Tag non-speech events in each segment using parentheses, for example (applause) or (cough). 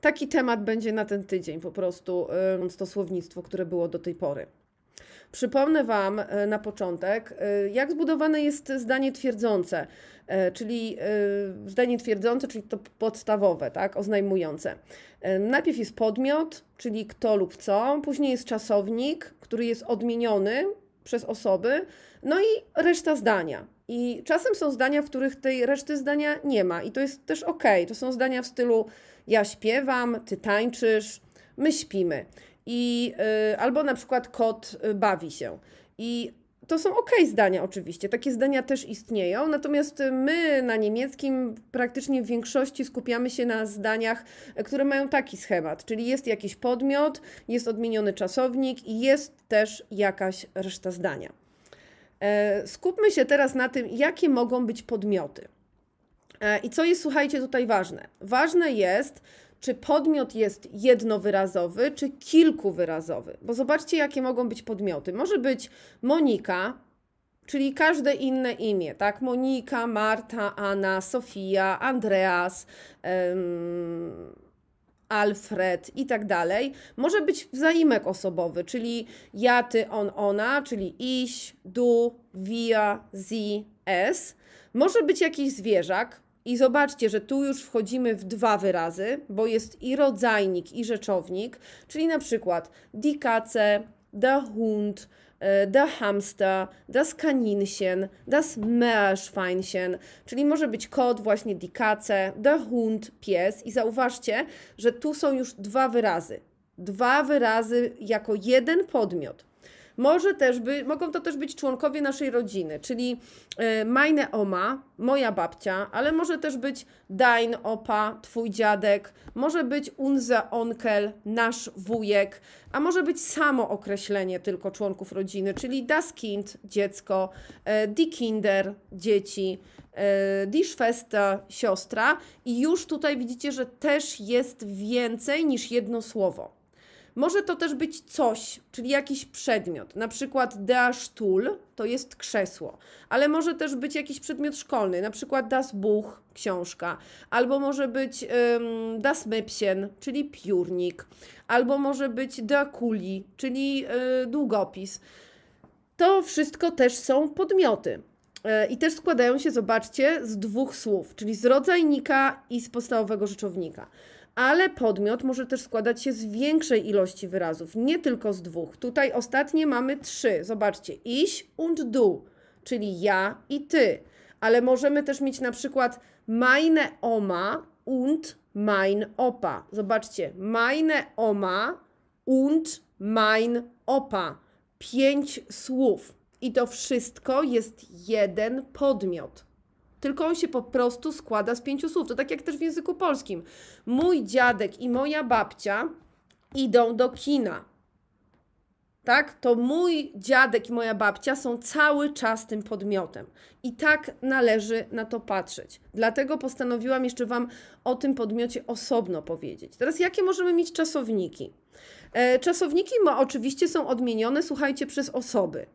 Taki temat będzie na ten tydzień, po prostu to słownictwo, które było do tej pory. Przypomnę Wam y, na początek, y, jak zbudowane jest zdanie twierdzące, y, czyli zdanie twierdzące, czyli to podstawowe, tak, oznajmujące. Najpierw jest podmiot, czyli kto lub co, później jest czasownik, który jest odmieniony przez osoby, no i reszta zdania. I czasem są zdania, w których tej reszty zdania nie ma, i to jest też ok. To są zdania w stylu: ja śpiewam, ty tańczysz, my śpimy. I, yy, albo na przykład kot y, bawi się. I to są ok zdania oczywiście, takie zdania też istnieją, natomiast my na niemieckim praktycznie w większości skupiamy się na zdaniach, które mają taki schemat, czyli jest jakiś podmiot, jest odmieniony czasownik i jest też jakaś reszta zdania. E, skupmy się teraz na tym, jakie mogą być podmioty. E, I co jest, słuchajcie, tutaj ważne? Ważne jest, czy podmiot jest jednowyrazowy, czy kilkuwyrazowy. Bo zobaczcie, jakie mogą być podmioty. Może być Monika, czyli każde inne imię, tak? Monika, Marta, Anna, Sofia, Andreas. Ym Alfred i tak dalej, może być zaimek osobowy, czyli ja, ty, on, ona, czyli iś, du, via, zi, s. Może być jakiś zwierzak, i zobaczcie, że tu już wchodzimy w dwa wyrazy, bo jest i rodzajnik, i rzeczownik, czyli na przykład die Katze, der Hund, E, das Hamster, das Kaninchen, das Meerschweinchen, czyli może być kot, właśnie die Katze, der Hund, pies. I zauważcie, że tu są już dwa wyrazy. Dwa wyrazy jako jeden podmiot. Może też by, mogą to też być członkowie naszej rodziny, czyli e, meine oma, moja babcia, ale może też być dein opa, twój dziadek, może być unze onkel, nasz wujek, a może być samo określenie tylko członków rodziny, czyli das Kind, dziecko, e, die Kinder, dzieci, e, die Schwester, siostra i już tutaj widzicie, że też jest więcej niż jedno słowo. Może to też być coś, czyli jakiś przedmiot, na przykład der Stuhl to jest krzesło, ale może też być jakiś przedmiot szkolny, na przykład das Buch, książka, albo może być um, das Möpchen, czyli piórnik, albo może być der Kuli, czyli e, długopis. To wszystko też są podmioty. E, I też składają się, zobaczcie, z dwóch słów, czyli z rodzajnika i z podstawowego rzeczownika ale podmiot może też składać się z większej ilości wyrazów, nie tylko z dwóch. Tutaj ostatnie mamy trzy. Zobaczcie, ich und du, czyli ja i ty. Ale możemy też mieć na przykład meine Oma und mein Opa. Zobaczcie, meine Oma und mein Opa. Pięć słów. I to wszystko jest jeden podmiot tylko on się po prostu składa z pięciu słów. To tak jak też w języku polskim. Mój dziadek i moja babcia idą do kina. Tak? To mój dziadek i moja babcia są cały czas tym podmiotem. I tak należy na to patrzeć. Dlatego postanowiłam jeszcze Wam o tym podmiocie osobno powiedzieć. Teraz, jakie możemy mieć czasowniki? E, czasowniki oczywiście są odmienione, słuchajcie, przez osoby.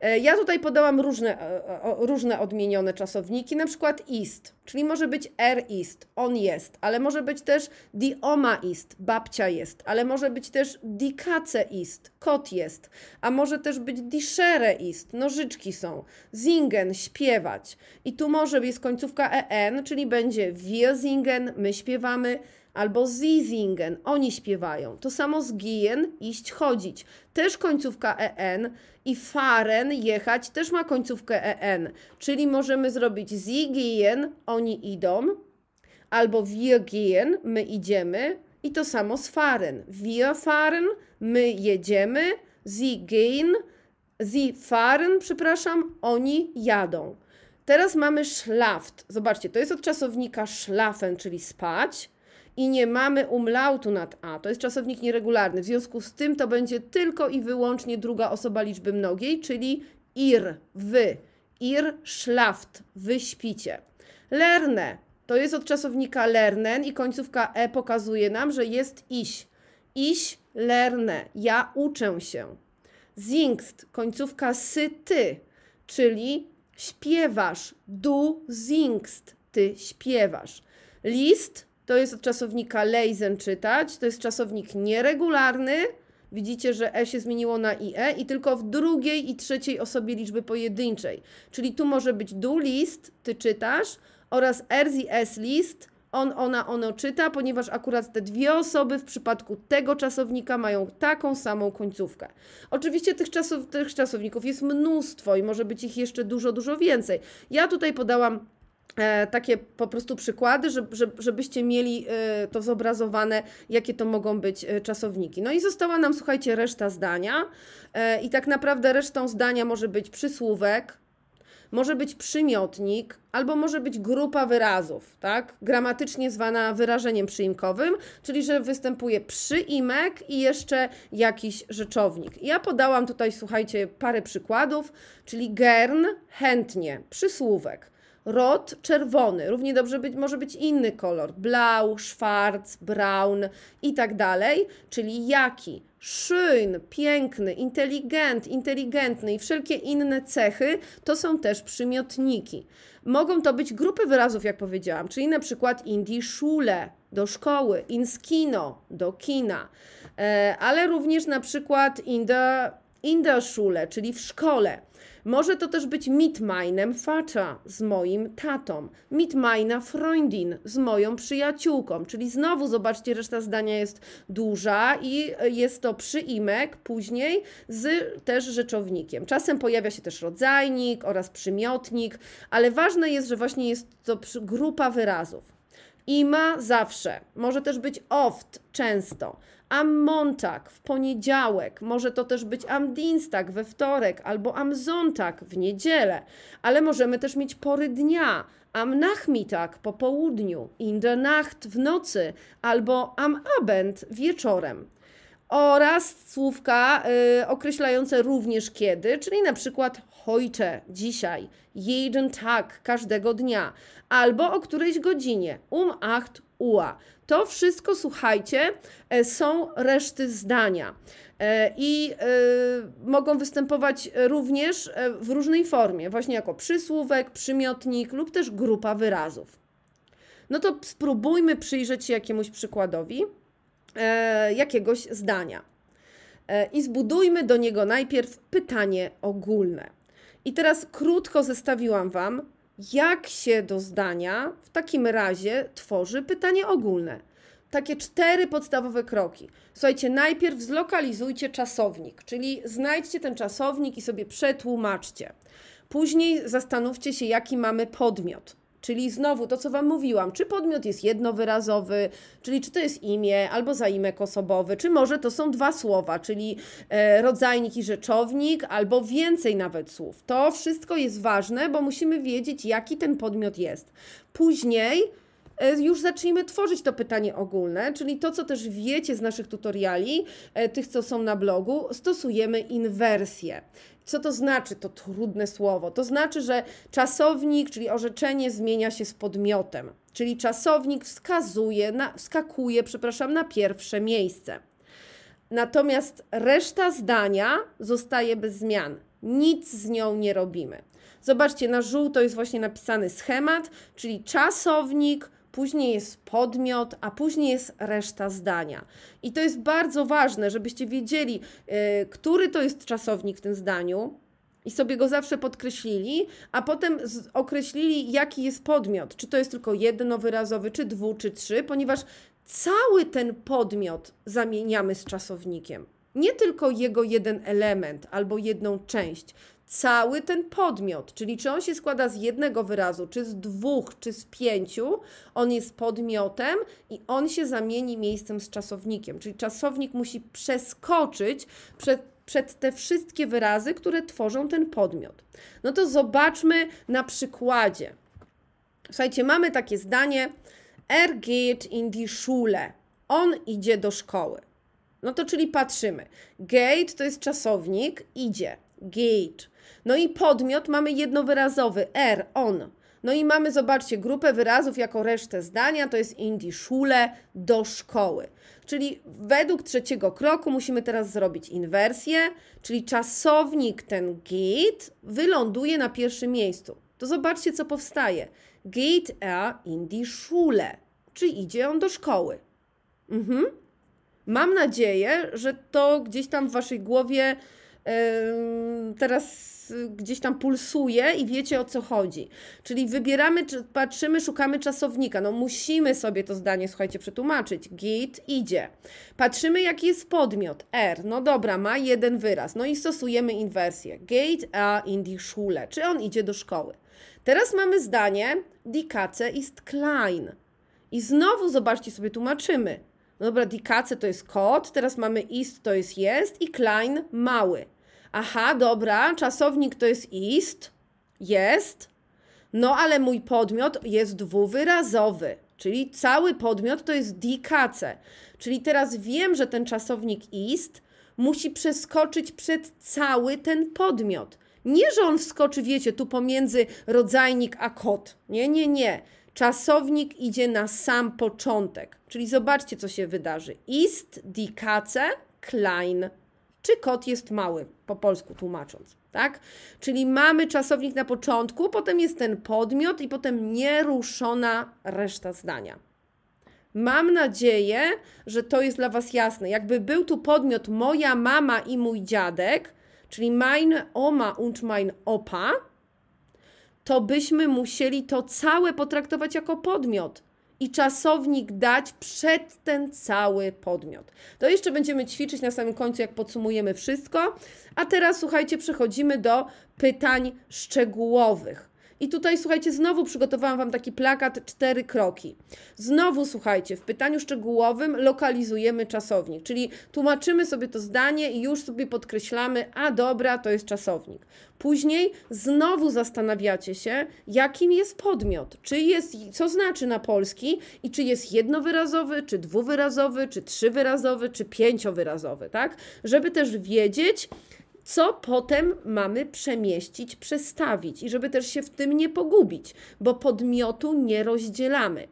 E, ja tutaj podałam różne, e, e, różne odmienione czasowniki, na przykład ist, czyli może być er ist, on jest, ale może być też di oma ist, babcia jest, ale może być też di kace ist, kot jest, a może też być di szere ist, nożyczki są, Zingen śpiewać. I tu może być końcówka en, czyli będzie wir singen, my śpiewamy, albo Zizingen, oni śpiewają. To samo z Gien, iść, chodzić. Też końcówka en i Faren, jechać, też ma końcówkę en. Czyli możemy zrobić Zigien, oni idą, albo Wir gehen, my idziemy. I to samo z Faren. Wir fahren, my jedziemy. Sie gehen, sie fahren, przepraszam, oni jadą. Teraz mamy schlaft, Zobaczcie, to jest od czasownika schlafen, czyli spać i nie mamy umlautu nad a. To jest czasownik nieregularny. W związku z tym to będzie tylko i wyłącznie druga osoba liczby mnogiej, czyli ir, wy. Ir schlaft, wy śpicie. Lerne to jest od czasownika lernen i końcówka e pokazuje nam, że jest iś. Iś lerne, ja uczę się. Zingst, końcówka sy, ty, czyli śpiewasz. Du zingst, ty śpiewasz. List to jest od czasownika leisen czytać, to jest czasownik nieregularny. Widzicie, że e się zmieniło na ie i tylko w drugiej i trzeciej osobie liczby pojedynczej. Czyli tu może być du list, ty czytasz, oraz rz i s list, on, ona, ono czyta, ponieważ akurat te dwie osoby w przypadku tego czasownika mają taką samą końcówkę. Oczywiście tych, czasow tych czasowników jest mnóstwo i może być ich jeszcze dużo, dużo więcej. Ja tutaj podałam E, takie po prostu przykłady, żebyście mieli e, to zobrazowane, jakie to mogą być e, czasowniki. No i została nam, słuchajcie, reszta zdania. I tak naprawdę resztą zdania może być przysłówek, może być przymiotnik, albo może być grupa wyrazów, tak? Gramatycznie zwana wyrażeniem przyimkowym, czyli że występuje przyimek i jeszcze jakiś rzeczownik. Ja podałam tutaj, słuchajcie, parę przykładów, czyli gern, chętnie, przysłówek rod czerwony, równie dobrze być, może być inny kolor, blau, szwarc, brown i tak dalej, czyli jaki? Szyn, piękny, inteligent, inteligentny i wszelkie inne cechy to są też przymiotniki. Mogą to być grupy wyrazów, jak powiedziałam, czyli na przykład indi szule, do szkoły, kino do kina, e, ale również na przykład in the in der Schule, czyli w szkole. Może to też być mit meinem facza z moim tatą, mit meiner Freundin, z moją przyjaciółką, czyli znowu zobaczcie, reszta zdania jest duża i jest to przyimek później z też rzeczownikiem. Czasem pojawia się też rodzajnik oraz przymiotnik, ale ważne jest, że właśnie jest to grupa wyrazów. Ima zawsze, może też być oft, często am Montag w poniedziałek, może to też być am Dienstag we wtorek albo am Amzontak w niedzielę, ale możemy też mieć pory dnia, am Nachmittag po południu, in der Nacht w nocy albo am Abend wieczorem. Oraz słówka y, określające również kiedy, czyli na przykład heute, dzisiaj, jeden tak, każdego dnia, albo o którejś godzinie, um acht Ua. To wszystko, słuchajcie, e, są reszty zdania e, i e, mogą występować również w różnej formie, właśnie jako przysłówek, przymiotnik lub też grupa wyrazów. No to spróbujmy przyjrzeć się jakiemuś przykładowi jakiegoś zdania i zbudujmy do niego najpierw pytanie ogólne. I teraz krótko zestawiłam Wam jak się do zdania w takim razie tworzy pytanie ogólne? Takie cztery podstawowe kroki. Słuchajcie, najpierw zlokalizujcie czasownik, czyli znajdźcie ten czasownik i sobie przetłumaczcie. Później zastanówcie się, jaki mamy podmiot. Czyli znowu to, co Wam mówiłam, czy podmiot jest jednowyrazowy, czyli czy to jest imię albo zaimek osobowy, czy może to są dwa słowa, czyli e, rodzajnik i rzeczownik, albo więcej nawet słów. To wszystko jest ważne, bo musimy wiedzieć, jaki ten podmiot jest. Później e, już zacznijmy tworzyć to pytanie ogólne, czyli to, co też wiecie z naszych tutoriali, e, tych, co są na blogu, stosujemy inwersję. Co to znaczy to trudne słowo? To znaczy, że czasownik, czyli orzeczenie, zmienia się z podmiotem, czyli czasownik wskazuje, na, wskakuje, przepraszam, na pierwsze miejsce. Natomiast reszta zdania zostaje bez zmian. Nic z nią nie robimy. Zobaczcie, na żółto jest właśnie napisany schemat, czyli czasownik, później jest podmiot, a później jest reszta zdania. I to jest bardzo ważne, żebyście wiedzieli, y, który to jest czasownik w tym zdaniu, i sobie go zawsze podkreślili, a potem określili, jaki jest podmiot. Czy to jest tylko jednowyrazowy, czy dwu, czy trzy, ponieważ cały ten podmiot zamieniamy z czasownikiem. Nie tylko jego jeden element albo jedną część, cały ten podmiot, czyli czy on się składa z jednego wyrazu, czy z dwóch, czy z pięciu, on jest podmiotem i on się zamieni miejscem z czasownikiem, czyli czasownik musi przeskoczyć przed, przed te wszystkie wyrazy, które tworzą ten podmiot. No to zobaczmy na przykładzie. Słuchajcie, mamy takie zdanie: Er geht in die Schule. On idzie do szkoły. No to czyli patrzymy. Gate to jest czasownik, idzie. Gate. No i podmiot mamy jednowyrazowy, er, on. No i mamy, zobaczcie, grupę wyrazów jako resztę zdania, to jest indie szule do szkoły. Czyli według trzeciego kroku musimy teraz zrobić inwersję, czyli czasownik ten git wyląduje na pierwszym miejscu. To zobaczcie, co powstaje. Geht er in die Schule? Czy idzie on do szkoły? Mhm. Mam nadzieję, że to gdzieś tam w waszej głowie teraz gdzieś tam pulsuje i wiecie o co chodzi. Czyli wybieramy, patrzymy, szukamy czasownika. No musimy sobie to zdanie, słuchajcie, przetłumaczyć. Git idzie. Patrzymy, jaki jest podmiot. R. No dobra, ma jeden wyraz. No i stosujemy inwersję. Gate a in die Schule. Czy on idzie do szkoły. Teraz mamy zdanie Die Katze ist klein. I znowu, zobaczcie sobie, tłumaczymy. No dobra, die Katze to jest kot, teraz mamy ist to jest jest i klein mały. Aha, dobra, czasownik to jest ist, jest, no ale mój podmiot jest dwuwyrazowy, czyli cały podmiot to jest dikace. Czyli teraz wiem, że ten czasownik ist musi przeskoczyć przed cały ten podmiot. Nie, że on wskoczy, wiecie, tu pomiędzy rodzajnik a kot. Nie, nie, nie. Czasownik idzie na sam początek. Czyli zobaczcie, co się wydarzy. Ist, dikace, klein czy kot jest mały, po polsku tłumacząc, tak? Czyli mamy czasownik na początku, potem jest ten podmiot i potem nieruszona reszta zdania. Mam nadzieję, że to jest dla Was jasne. Jakby był tu podmiot moja mama i mój dziadek, czyli mein Oma und mein Opa, to byśmy musieli to całe potraktować jako podmiot i czasownik dać przed ten cały podmiot. To jeszcze będziemy ćwiczyć na samym końcu, jak podsumujemy wszystko. A teraz, słuchajcie, przechodzimy do pytań szczegółowych. I tutaj, słuchajcie, znowu przygotowałam Wam taki plakat cztery kroki. Znowu, słuchajcie, w pytaniu szczegółowym lokalizujemy czasownik, czyli tłumaczymy sobie to zdanie i już sobie podkreślamy, a dobra, to jest czasownik. Później znowu zastanawiacie się, jakim jest podmiot, czy jest, co znaczy na polski i czy jest jednowyrazowy, czy dwuwyrazowy, czy trzywyrazowy, czy pięciowyrazowy, tak? Żeby też wiedzieć, co potem mamy przemieścić, przestawić i żeby też się w tym nie pogubić, bo podmiotu nie rozdzielamy.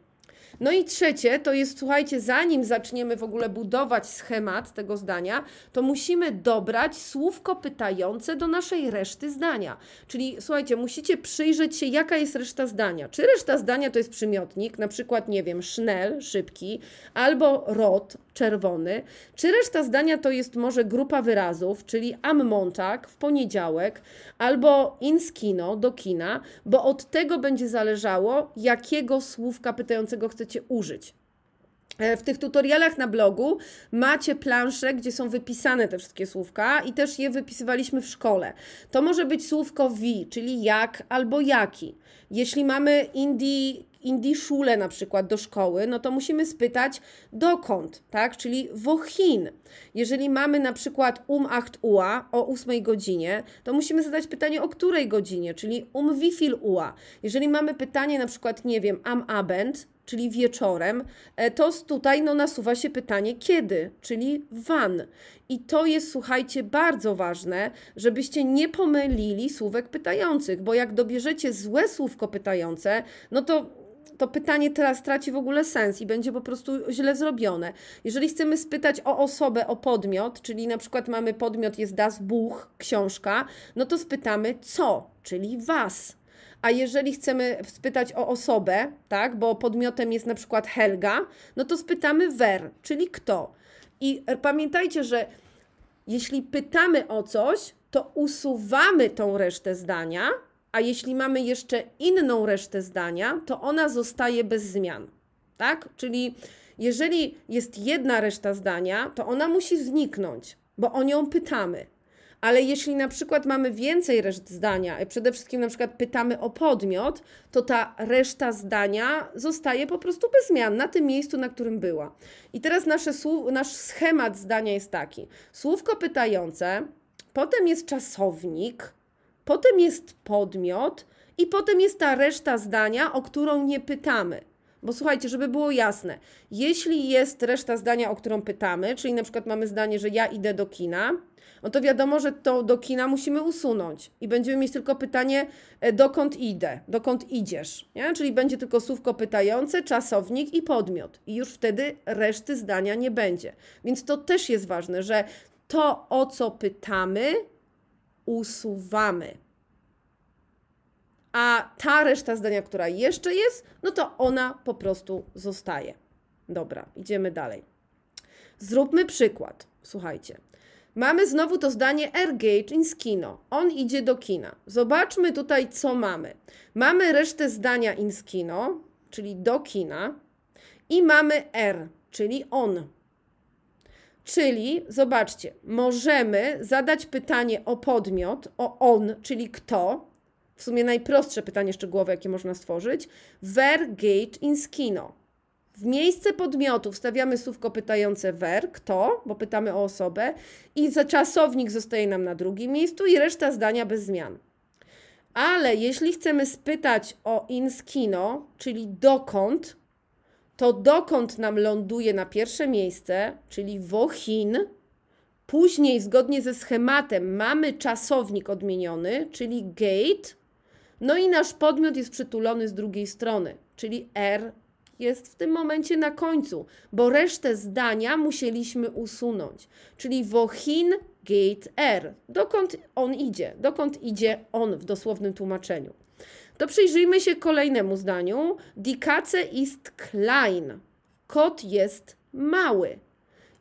No i trzecie to jest, słuchajcie, zanim zaczniemy w ogóle budować schemat tego zdania, to musimy dobrać słówko pytające do naszej reszty zdania. Czyli słuchajcie, musicie przyjrzeć się, jaka jest reszta zdania. Czy reszta zdania to jest przymiotnik, na przykład, nie wiem, sznel, szybki, albo rot, czerwony. Czy reszta zdania to jest może grupa wyrazów, czyli am Montag w poniedziałek, albo ins kino, do kina, bo od tego będzie zależało, jakiego słówka pytającego chcecie możecie użyć. E, w tych tutorialach na blogu macie plansze, gdzie są wypisane te wszystkie słówka i też je wypisywaliśmy w szkole. To może być słówko wi, czyli jak albo jaki. Jeśli mamy indie, indie szule na przykład do szkoły, no to musimy spytać dokąd, tak? Czyli wohin. Jeżeli mamy na przykład um acht ua o 8 godzinie, to musimy zadać pytanie o której godzinie, czyli um wie viel ua. Jeżeli mamy pytanie na przykład, nie wiem, am abend, czyli wieczorem, e, to tutaj no, nasuwa się pytanie kiedy, czyli van. I to jest, słuchajcie, bardzo ważne, żebyście nie pomylili słówek pytających, bo jak dobierzecie złe słówko pytające, no to to pytanie teraz traci w ogóle sens i będzie po prostu źle zrobione. Jeżeli chcemy spytać o osobę, o podmiot, czyli na przykład mamy podmiot jest Das Buch, książka, no to spytamy co, czyli was. A jeżeli chcemy spytać o osobę, tak, bo podmiotem jest na przykład Helga, no to spytamy wer, czyli kto. I pamiętajcie, że jeśli pytamy o coś, to usuwamy tą resztę zdania, a jeśli mamy jeszcze inną resztę zdania, to ona zostaje bez zmian. Tak? Czyli jeżeli jest jedna reszta zdania, to ona musi zniknąć, bo o nią pytamy. Ale jeśli na przykład mamy więcej reszt zdania, e, przede wszystkim na przykład pytamy o podmiot, to ta reszta zdania zostaje po prostu bez zmian na tym miejscu, na którym była. I teraz nasze nasz schemat zdania jest taki. Słówko pytające, potem jest czasownik, potem jest podmiot i potem jest ta reszta zdania, o którą nie pytamy. Bo słuchajcie, żeby było jasne, jeśli jest reszta zdania, o którą pytamy, czyli na przykład mamy zdanie, że ja idę do kina, no to wiadomo, że to do kina musimy usunąć i będziemy mieć tylko pytanie, e, dokąd idę, dokąd idziesz. Nie? Czyli będzie tylko słówko pytające, czasownik i podmiot. I już wtedy reszty zdania nie będzie. Więc to też jest ważne, że to, o co pytamy, usuwamy. A ta reszta zdania, która jeszcze jest, no to ona po prostu zostaje. Dobra, idziemy dalej. Zróbmy przykład. Słuchajcie. Mamy znowu to zdanie Ergage in skino. On idzie do kina. Zobaczmy tutaj, co mamy. Mamy resztę zdania in skino, czyli do kina. I mamy r, czyli on. Czyli, zobaczcie, możemy zadać pytanie o podmiot, o on, czyli kto. W sumie najprostsze pytanie szczegółowe, jakie można stworzyć. Ver gate in skino. W miejsce podmiotu wstawiamy słówko pytające wer, kto, bo pytamy o osobę i czasownik zostaje nam na drugim miejscu i reszta zdania bez zmian. Ale jeśli chcemy spytać o inskino, czyli dokąd, to dokąd nam ląduje na pierwsze miejsce, czyli wohin. Później, zgodnie ze schematem, mamy czasownik odmieniony, czyli gate. No i nasz podmiot jest przytulony z drugiej strony, czyli r jest w tym momencie na końcu, bo resztę zdania musieliśmy usunąć. Czyli wohin gate r. Dokąd on idzie? Dokąd idzie on w dosłownym tłumaczeniu? To przyjrzyjmy się kolejnemu zdaniu. Die Katze ist klein. Kot jest mały.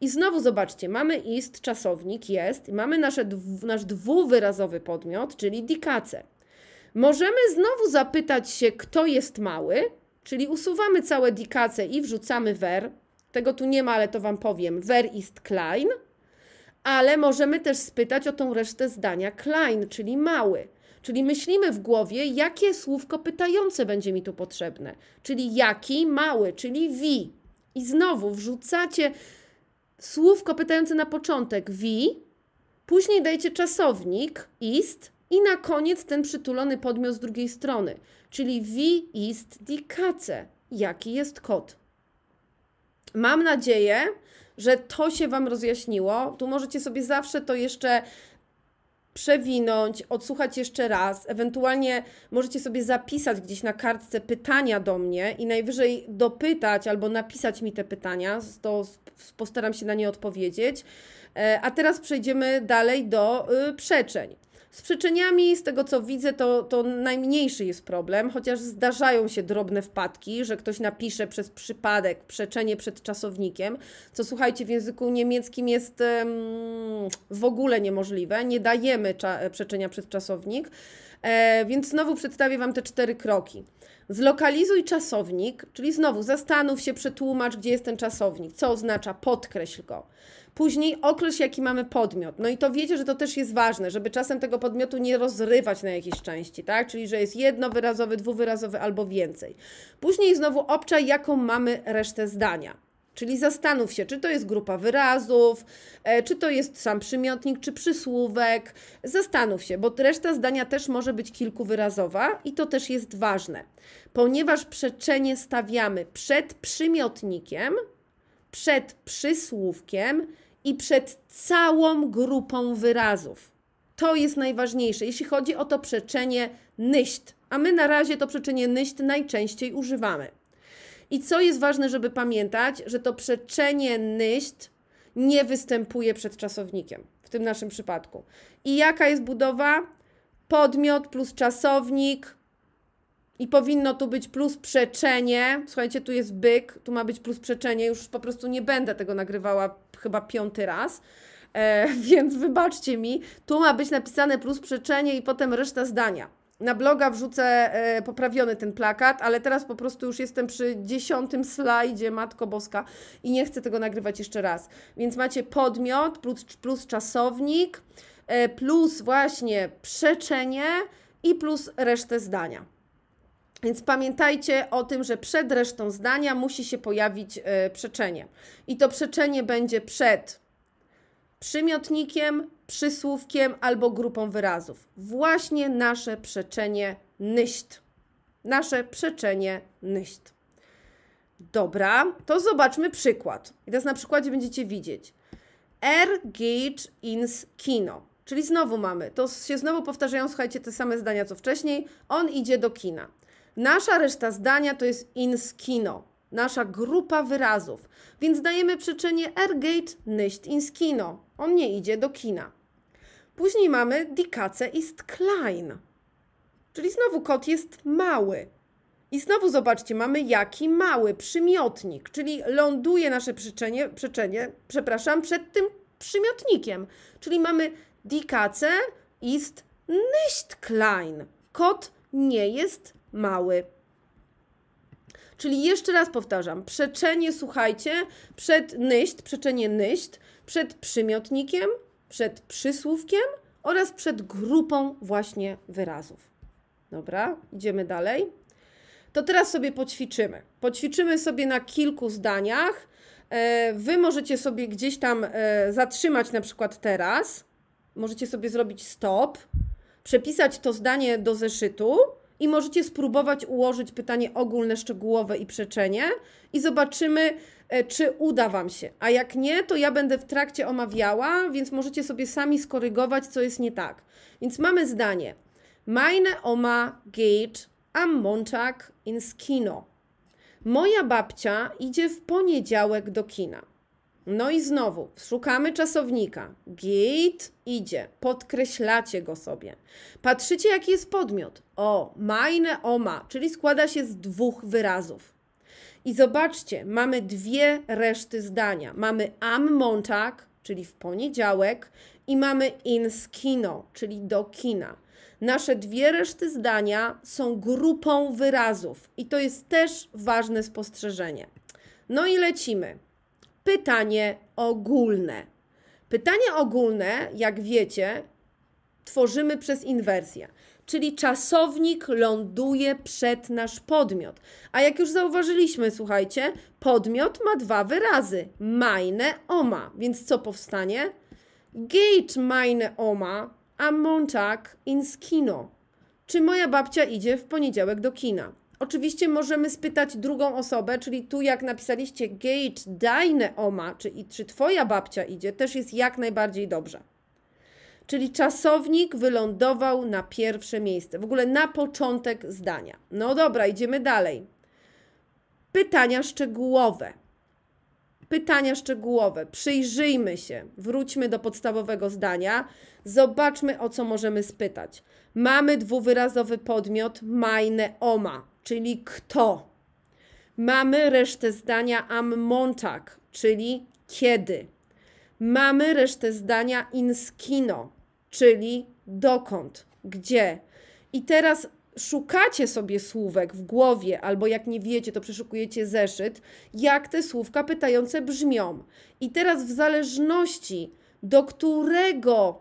I znowu zobaczcie, mamy ist, czasownik jest, i mamy nasze, nasz dwuwyrazowy podmiot, czyli dikace. Możemy znowu zapytać się, kto jest mały, Czyli usuwamy całe dikace i wrzucamy wer. Tego tu nie ma, ale to Wam powiem. Wer ist klein. Ale możemy też spytać o tą resztę zdania klein, czyli mały. Czyli myślimy w głowie, jakie słówko pytające będzie mi tu potrzebne. Czyli jaki mały, czyli wi. I znowu wrzucacie słówko pytające na początek wi, później dajcie czasownik ist, i na koniec ten przytulony podmiot z drugiej strony, czyli wie ist die Katze, jaki jest kot. Mam nadzieję, że to się Wam rozjaśniło. Tu możecie sobie zawsze to jeszcze przewinąć, odsłuchać jeszcze raz. Ewentualnie możecie sobie zapisać gdzieś na kartce pytania do mnie i najwyżej dopytać albo napisać mi te pytania. To postaram się na nie odpowiedzieć. E, a teraz przejdziemy dalej do y, przeczeń. Z przyczeniami, z tego co widzę, to, to najmniejszy jest problem, chociaż zdarzają się drobne wpadki, że ktoś napisze przez przypadek przeczenie przed czasownikiem, co słuchajcie, w języku niemieckim jest w ogóle niemożliwe. Nie dajemy przeczenia przed czasownik, e, więc znowu przedstawię Wam te cztery kroki. Zlokalizuj czasownik, czyli znowu zastanów się, przetłumacz, gdzie jest ten czasownik, co oznacza, podkreśl go. Później określ, jaki mamy podmiot. No i to wiecie, że to też jest ważne, żeby czasem tego podmiotu nie rozrywać na jakieś części, tak? Czyli, że jest jednowyrazowy, dwuwyrazowy albo więcej. Później znowu obczaj, jaką mamy resztę zdania. Czyli zastanów się, czy to jest grupa wyrazów, e, czy to jest sam przymiotnik, czy przysłówek. Zastanów się, bo reszta zdania też może być kilkuwyrazowa i to też jest ważne. Ponieważ przeczenie stawiamy przed przymiotnikiem, przed przysłówkiem i przed całą grupą wyrazów. To jest najważniejsze, jeśli chodzi o to przeczenie nyść, a my na razie to przeczenie nyść najczęściej używamy. I co jest ważne, żeby pamiętać, że to przeczenie nyść nie występuje przed czasownikiem w tym naszym przypadku. I jaka jest budowa? Podmiot plus czasownik i powinno tu być plus przeczenie. Słuchajcie, tu jest byk, tu ma być plus przeczenie. Już po prostu nie będę tego nagrywała chyba piąty raz. E, (laughs) więc wybaczcie mi, tu ma być napisane plus przeczenie i potem reszta zdania na bloga wrzucę e, poprawiony ten plakat, ale teraz po prostu już jestem przy dziesiątym slajdzie Matko Boska i nie chcę tego nagrywać jeszcze raz. Więc macie podmiot plus, plus czasownik, e, plus właśnie przeczenie i plus resztę zdania. Więc pamiętajcie o tym, że przed resztą zdania musi się pojawić e, przeczenie. I to przeczenie będzie przed przymiotnikiem, przysłówkiem albo grupą wyrazów. Właśnie nasze przeczenie nicht. Nasze przeczenie nicht. Dobra, to zobaczmy przykład. I teraz na przykładzie będziecie widzieć. Er geht ins Kino. Czyli znowu mamy, to się znowu powtarzają, słuchajcie, te same zdania co wcześniej. On idzie do kina. Nasza reszta zdania to jest ins Kino. Nasza grupa wyrazów. Więc dajemy przyczenie er geht nicht ins Kino. On nie idzie do kina. Później mamy "dicace ist klein, czyli znowu kot jest mały. I znowu zobaczcie, mamy jaki mały przymiotnik, czyli ląduje nasze przyczenie, przyczenie przepraszam, przed tym przymiotnikiem. Czyli mamy "dicace ist nicht klein. Kot nie jest mały. Czyli jeszcze raz powtarzam, przeczenie, słuchajcie, przed nicht, przeczenie nicht, przed przymiotnikiem przed przysłówkiem oraz przed grupą właśnie wyrazów. Dobra, idziemy dalej. To teraz sobie poćwiczymy. Poćwiczymy sobie na kilku zdaniach. E, wy możecie sobie gdzieś tam e, zatrzymać, na przykład teraz. Możecie sobie zrobić stop, przepisać to zdanie do zeszytu i możecie spróbować ułożyć pytanie ogólne, szczegółowe i przeczenie i zobaczymy, E, czy uda Wam się. A jak nie, to ja będę w trakcie omawiała, więc możecie sobie sami skorygować, co jest nie tak. Więc mamy zdanie. Meine Oma geht am Montag ins Kino. Moja babcia idzie w poniedziałek do kina. No i znowu, szukamy czasownika. Geht idzie. Podkreślacie go sobie. Patrzycie, jaki jest podmiot. O, meine Oma, czyli składa się z dwóch wyrazów. I zobaczcie, mamy dwie reszty zdania. Mamy am Montag, czyli w poniedziałek, i mamy ins kino, czyli do kina. Nasze dwie reszty zdania są grupą wyrazów i to jest też ważne spostrzeżenie. No i lecimy. Pytanie ogólne. Pytanie ogólne, jak wiecie, tworzymy przez inwersję czyli czasownik ląduje przed nasz podmiot. A jak już zauważyliśmy, słuchajcie, podmiot ma dwa wyrazy: meine oma. Więc co powstanie? Geht meine oma a Montag ins Kino. Czy moja babcia idzie w poniedziałek do kina? Oczywiście możemy spytać drugą osobę, czyli tu jak napisaliście Gage deine Oma, czy, czy twoja babcia idzie, też jest jak najbardziej dobrze. Czyli czasownik wylądował na pierwsze miejsce, w ogóle na początek zdania. No dobra, idziemy dalej. Pytania szczegółowe. Pytania szczegółowe. Przyjrzyjmy się, wróćmy do podstawowego zdania, zobaczmy o co możemy spytać. Mamy dwuwyrazowy podmiot meine oma, czyli kto. Mamy resztę zdania am Montag, czyli kiedy. Mamy resztę zdania in skino, czyli dokąd, gdzie. I teraz szukacie sobie słówek w głowie, albo jak nie wiecie, to przeszukujecie zeszyt, jak te słówka pytające brzmią. I teraz w zależności do którego,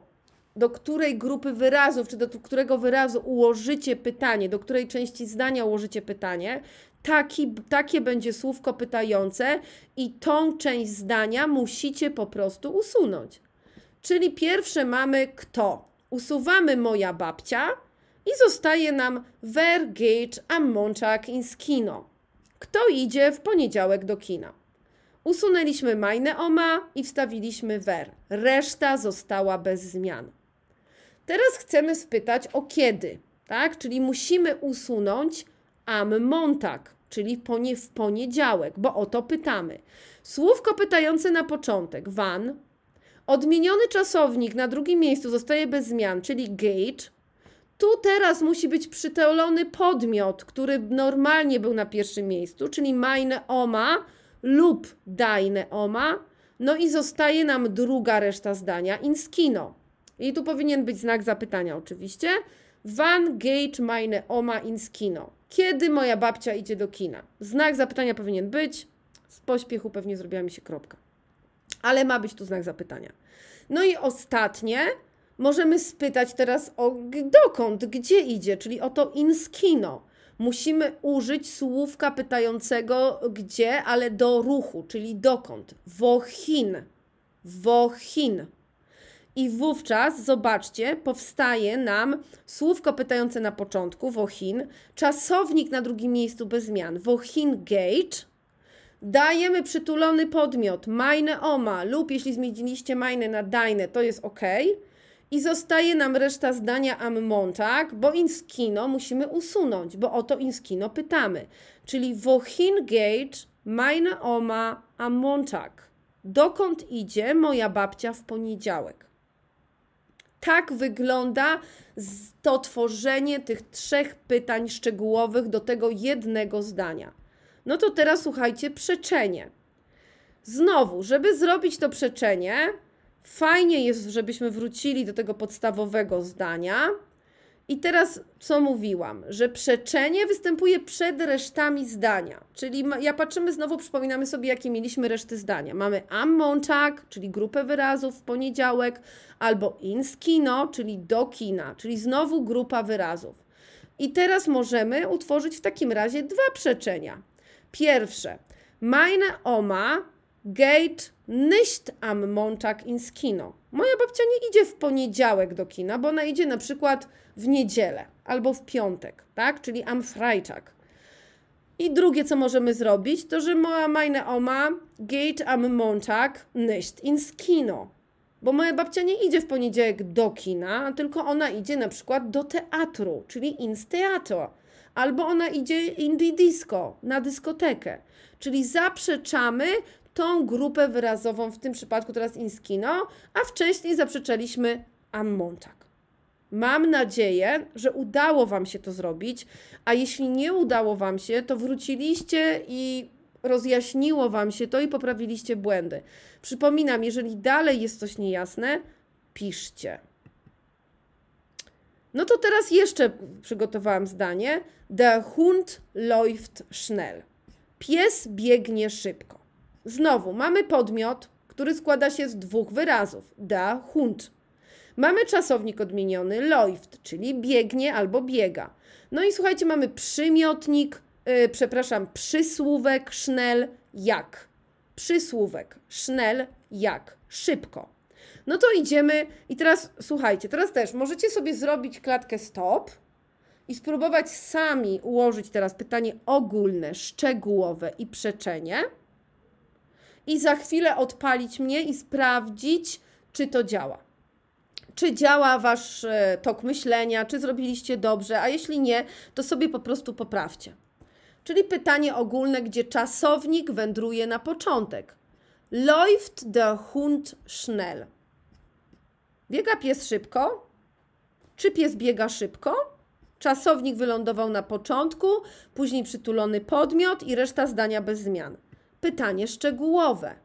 do której grupy wyrazów, czy do którego wyrazu ułożycie pytanie, do której części zdania ułożycie pytanie, taki, takie będzie słówko pytające i tą część zdania musicie po prostu usunąć. Czyli pierwsze mamy kto. Usuwamy moja babcia i zostaje nam Wer am Montag ins Kino. Kto idzie w poniedziałek do kina? Usunęliśmy Majne Oma i wstawiliśmy Wer. Reszta została bez zmian. Teraz chcemy spytać o kiedy, tak? Czyli musimy usunąć am Montag, czyli w poniedziałek, bo o to pytamy. Słówko pytające na początek. Van, Odmieniony czasownik na drugim miejscu zostaje bez zmian, czyli gate. Tu teraz musi być przytelony podmiot, który normalnie był na pierwszym miejscu, czyli meine oma lub deine oma. No i zostaje nam druga reszta zdania, inskino. I tu powinien być znak zapytania oczywiście. Van Gage meine Oma in Kino. Kiedy moja babcia idzie do kina? Znak zapytania powinien być. Z pośpiechu pewnie zrobiła mi się kropka ale ma być tu znak zapytania. No i ostatnie, możemy spytać teraz o dokąd, gdzie idzie, czyli o to inskino. Musimy użyć słówka pytającego gdzie, ale do ruchu, czyli dokąd. Wohin. Wohin. I wówczas, zobaczcie, powstaje nam słówko pytające na początku, wohin, czasownik na drugim miejscu bez zmian, wohin gate, Dajemy przytulony podmiot, meine oma, lub jeśli zmieniliście meine na dajne, to jest ok. I zostaje nam reszta zdania am Montag, bo inskino musimy usunąć, bo o to inskino pytamy. Czyli wohin gage, meine Oma am Montag? Dokąd idzie moja babcia w poniedziałek? Tak wygląda to tworzenie tych trzech pytań szczegółowych do tego jednego zdania. No to teraz słuchajcie, przeczenie. Znowu, żeby zrobić to przeczenie, fajnie jest, żebyśmy wrócili do tego podstawowego zdania. I teraz co mówiłam, że przeczenie występuje przed resztami zdania. Czyli ja patrzymy znowu, przypominamy sobie, jakie mieliśmy reszty zdania. Mamy am czyli grupę wyrazów w poniedziałek, albo ins kino, czyli do kina, czyli znowu grupa wyrazów. I teraz możemy utworzyć w takim razie dwa przeczenia. Pierwsze. Meine Oma geht nicht am Montag ins Kino. Moja babcia nie idzie w poniedziałek do kina, bo ona idzie na przykład w niedzielę albo w piątek, tak? Czyli am Freitag. I drugie, co możemy zrobić, to że moja meine Oma geht am Montag nicht ins Kino. Bo moja babcia nie idzie w poniedziałek do kina, tylko ona idzie na przykład do teatru, czyli ins Theater albo ona idzie indie disco, na dyskotekę. Czyli zaprzeczamy tą grupę wyrazową, w tym przypadku teraz inskino, a wcześniej zaprzeczaliśmy ammonczak. Mam nadzieję, że udało Wam się to zrobić, a jeśli nie udało Wam się, to wróciliście i rozjaśniło Wam się to i poprawiliście błędy. Przypominam, jeżeli dalej jest coś niejasne, piszcie. No to teraz jeszcze przygotowałam zdanie. Der Hund läuft schnell. Pies biegnie szybko. Znowu mamy podmiot, który składa się z dwóch wyrazów. Der Hund. Mamy czasownik odmieniony läuft, czyli biegnie albo biega. No i słuchajcie, mamy przymiotnik, yy, przepraszam, przysłówek schnell jak. Przysłówek schnell jak. Szybko. No to idziemy i teraz słuchajcie, teraz też możecie sobie zrobić klatkę stop i spróbować sami ułożyć teraz pytanie ogólne, szczegółowe i przeczenie. I za chwilę odpalić mnie i sprawdzić, czy to działa. Czy działa wasz e, tok myślenia, czy zrobiliście dobrze, a jeśli nie, to sobie po prostu poprawcie. Czyli pytanie ogólne, gdzie czasownik wędruje na początek. Läuft der Hund schnell? Biega pies szybko? Czy pies biega szybko? Czasownik wylądował na początku, później przytulony podmiot i reszta zdania bez zmian. Pytanie szczegółowe.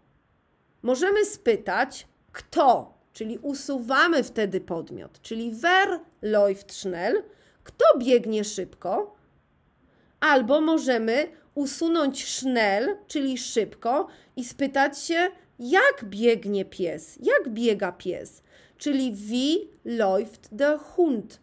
Możemy spytać kto, czyli usuwamy wtedy podmiot, czyli wer läuft schnell, kto biegnie szybko? Albo możemy usunąć schnell, czyli szybko i spytać się jak biegnie pies, jak biega pies czyli wie läuft der Hund.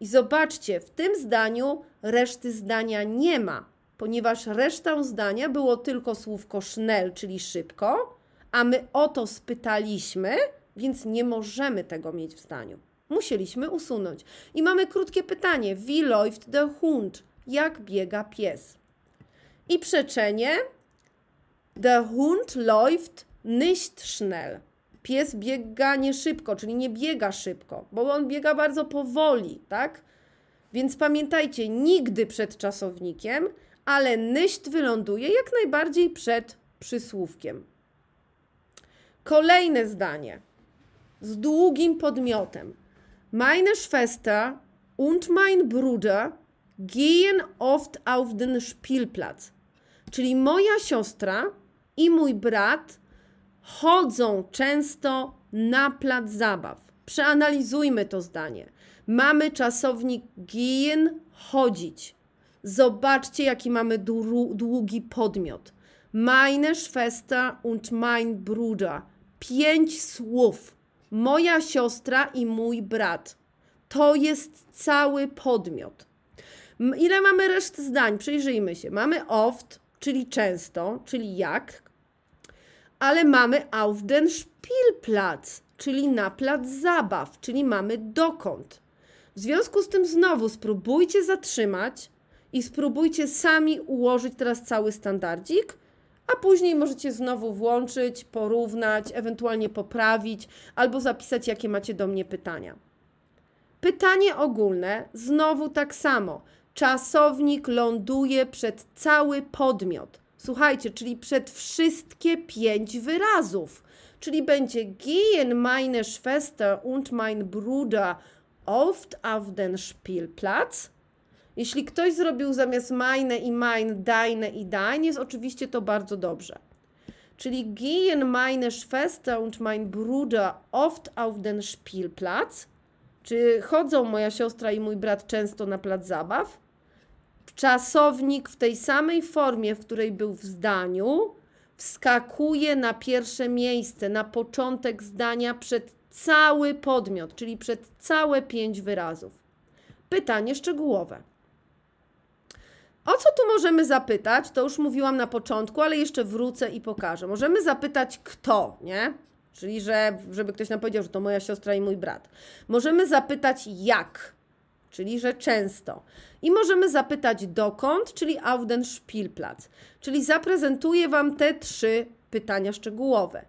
I zobaczcie, w tym zdaniu reszty zdania nie ma, ponieważ resztą zdania było tylko słówko schnell, czyli szybko, a my o to spytaliśmy, więc nie możemy tego mieć w zdaniu. Musieliśmy usunąć. I mamy krótkie pytanie: Wie läuft der Hund? Jak biega pies? I przeczenie: Der Hund läuft nicht schnell pies biega nie szybko, czyli nie biega szybko, bo on biega bardzo powoli, tak? Więc pamiętajcie, nigdy przed czasownikiem, ale nyść wyląduje jak najbardziej przed przysłówkiem. Kolejne zdanie z długim podmiotem. Meine Schwester und mein Bruder gehen oft auf den Spielplatz. Czyli moja siostra i mój brat chodzą często na plac zabaw. Przeanalizujmy to zdanie. Mamy czasownik gin chodzić. Zobaczcie, jaki mamy długi podmiot. Meine Schwester und mein Bruder. Pięć słów. Moja siostra i mój brat. To jest cały podmiot. Ile mamy reszt zdań? Przyjrzyjmy się. Mamy oft, czyli często, czyli jak, ale mamy auf den Spielplatz, czyli na plac zabaw, czyli mamy dokąd. W związku z tym znowu spróbujcie zatrzymać i spróbujcie sami ułożyć teraz cały standardzik, a później możecie znowu włączyć, porównać, ewentualnie poprawić albo zapisać, jakie macie do mnie pytania. Pytanie ogólne, znowu tak samo. Czasownik ląduje przed cały podmiot. Słuchajcie, czyli przed wszystkie pięć wyrazów. Czyli będzie gehen meine Schwester und mein Bruder oft auf den Spielplatz. Jeśli ktoś zrobił zamiast meine i mein, deine i dein, jest oczywiście to bardzo dobrze. Czyli gehen meine Schwester und mein Bruder oft auf den Spielplatz. Czy chodzą moja siostra i mój brat często na plac zabaw? Czasownik w tej samej formie, w której był w zdaniu, wskakuje na pierwsze miejsce, na początek zdania przed cały podmiot, czyli przed całe pięć wyrazów. Pytanie szczegółowe. O co tu możemy zapytać? To już mówiłam na początku, ale jeszcze wrócę i pokażę. Możemy zapytać kto, nie? Czyli, że, żeby ktoś nam powiedział, że to moja siostra i mój brat. Możemy zapytać jak czyli że często. I możemy zapytać dokąd, czyli auf den Spielplatz, czyli zaprezentuję Wam te trzy pytania szczegółowe.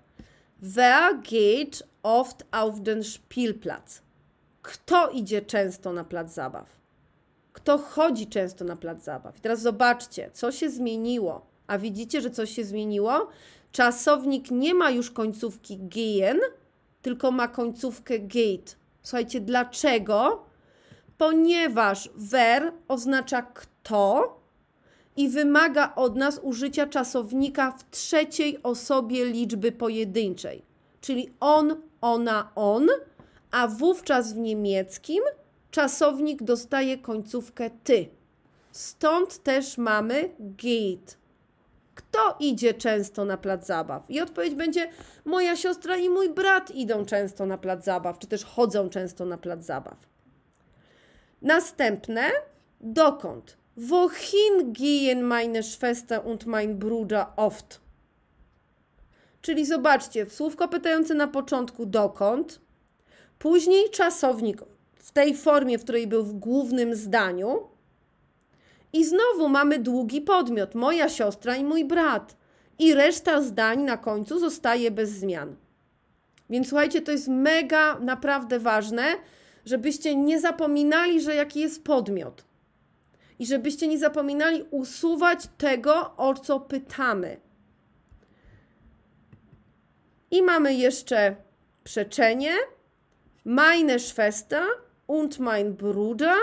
Wer geht oft auf den Spielplatz? Kto idzie często na plac zabaw? Kto chodzi często na plac zabaw? I teraz zobaczcie, co się zmieniło. A widzicie, że coś się zmieniło? Czasownik nie ma już końcówki gehen, tylko ma końcówkę gate. Słuchajcie, dlaczego? ponieważ wer oznacza kto i wymaga od nas użycia czasownika w trzeciej osobie liczby pojedynczej, czyli on, ona, on, a wówczas w niemieckim czasownik dostaje końcówkę ty. Stąd też mamy geht. Kto idzie często na plac zabaw? I odpowiedź będzie: moja siostra i mój brat idą często na plac zabaw, czy też chodzą często na plac zabaw. Następne, dokąd? Wohin gehen meine Schwester und mein Bruder oft? Czyli zobaczcie, słówko pytające na początku dokąd, później czasownik w tej formie, w której był w głównym zdaniu. I znowu mamy długi podmiot, moja siostra i mój brat. I reszta zdań na końcu zostaje bez zmian. Więc słuchajcie, to jest mega naprawdę ważne, żebyście nie zapominali, że jaki jest podmiot. I żebyście nie zapominali usuwać tego, o co pytamy. I mamy jeszcze przeczenie. Meine Schwester und mein Bruder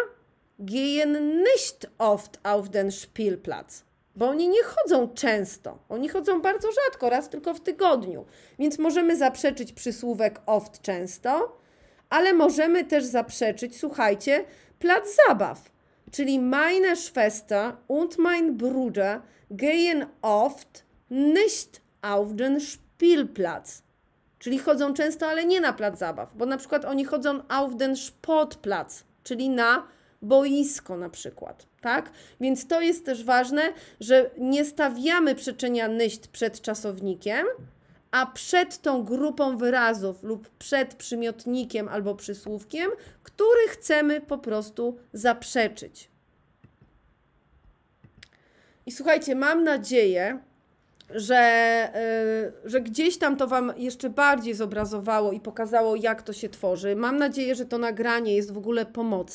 gehen nicht oft auf den Spielplatz. Bo oni nie chodzą często. Oni chodzą bardzo rzadko, raz tylko w tygodniu. Więc możemy zaprzeczyć przysłówek oft często ale możemy też zaprzeczyć, słuchajcie, plac zabaw, czyli meine Schwester und mein Bruder gehen oft nicht auf den Spielplatz. Czyli chodzą często, ale nie na plac zabaw, bo na przykład oni chodzą auf den Sportplatz, czyli na boisko na przykład, tak? Więc to jest też ważne, że nie stawiamy przeczenia nicht przed czasownikiem, a przed tą grupą wyrazów lub przed przymiotnikiem albo przysłówkiem, który chcemy po prostu zaprzeczyć. I słuchajcie, mam nadzieję, że, yy, że gdzieś tam to Wam jeszcze bardziej zobrazowało i pokazało, jak to się tworzy. Mam nadzieję, że to nagranie jest w ogóle pomocne.